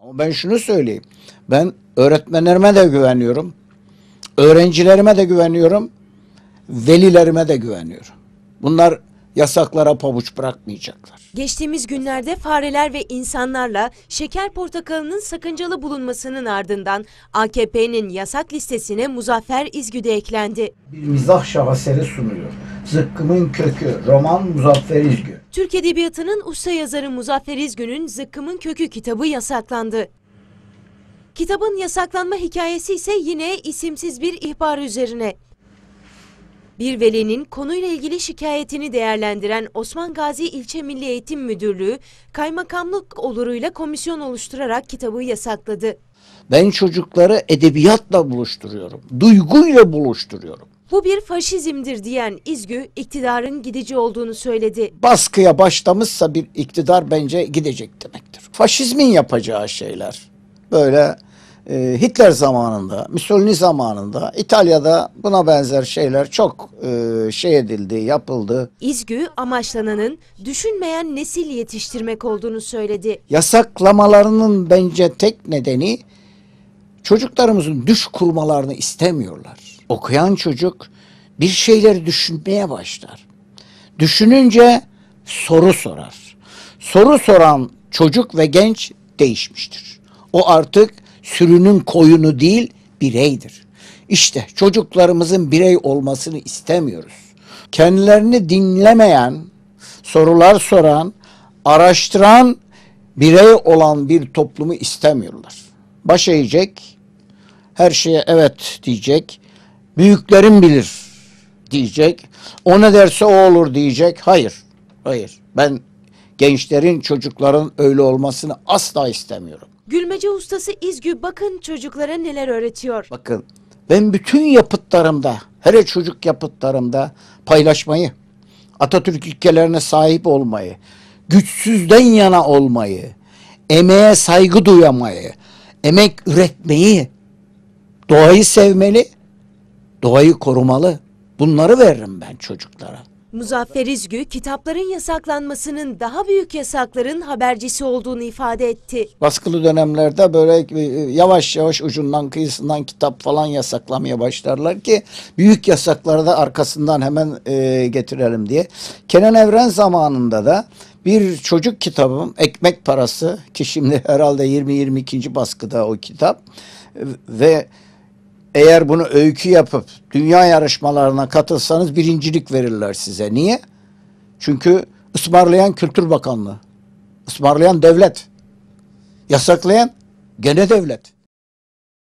Ama ben şunu söyleyeyim. Ben öğretmenlerime de güveniyorum. Öğrencilerime de güveniyorum. Velilerime de güveniyorum. Bunlar yasaklara pabuç bırakmayacaklar. Geçtiğimiz günlerde fareler ve insanlarla şeker portakalının sakıncalı bulunmasının ardından AKP'nin yasak listesine Muzaffer İzgüde eklendi. Bir mizah şaheseri sunuyor. Zıkkımın Kökü roman Muzaffer İzgün. Türk Edebiyatı'nın usta yazarı Muzaffer İzgün'ün Zıkkımın Kökü kitabı yasaklandı. Kitabın yasaklanma hikayesi ise yine isimsiz bir ihbar üzerine. Bir velinin konuyla ilgili şikayetini değerlendiren Osman Gazi İlçe Milli Eğitim Müdürlüğü kaymakamlık oluruyla komisyon oluşturarak kitabı yasakladı. Ben çocukları edebiyatla buluşturuyorum, duyguyla buluşturuyorum. Bu bir faşizmdir diyen İzgü iktidarın gidici olduğunu söyledi. Baskıya başlamışsa bir iktidar bence gidecek demektir. Faşizmin yapacağı şeyler böyle e, Hitler zamanında, Mussolini zamanında İtalya'da buna benzer şeyler çok e, şey edildi, yapıldı. İzgü amaçlananın düşünmeyen nesil yetiştirmek olduğunu söyledi. Yasaklamalarının bence tek nedeni çocuklarımızın düş kurmalarını istemiyorlar okuyan çocuk bir şeyleri düşünmeye başlar. Düşününce soru sorar. Soru soran çocuk ve genç değişmiştir. O artık sürünün koyunu değil bireydir. İşte çocuklarımızın birey olmasını istemiyoruz. Kendilerini dinlemeyen, sorular soran, araştıran birey olan bir toplumu istemiyorlar. Baş eğecek, her şeye evet diyecek, Büyüklerim bilir diyecek. O ne derse o olur diyecek. Hayır. Hayır. Ben gençlerin, çocukların öyle olmasını asla istemiyorum. Gülmece ustası İzgü bakın çocuklara neler öğretiyor. Bakın ben bütün yapıtlarımda, hele çocuk yapıtlarımda paylaşmayı, Atatürk ilkelerine sahip olmayı, güçsüzden yana olmayı, emeğe saygı duyamayı, emek üretmeyi, doğayı sevmeli, Doğayı korumalı. Bunları veririm ben çocuklara. Muzaffer İzgü kitapların yasaklanmasının daha büyük yasakların habercisi olduğunu ifade etti. Baskılı dönemlerde böyle e, yavaş yavaş ucundan kıyısından kitap falan yasaklamaya başlarlar ki büyük yasakları da arkasından hemen e, getirelim diye. Kenan Evren zamanında da bir çocuk kitabım Ekmek Parası ki şimdi herhalde 20-22. baskıda o kitap e, ve eğer bunu öykü yapıp dünya yarışmalarına katılsanız birincilik verirler size. Niye? Çünkü ısmarlayan Kültür Bakanlığı, ısmarlayan devlet, yasaklayan gene devlet.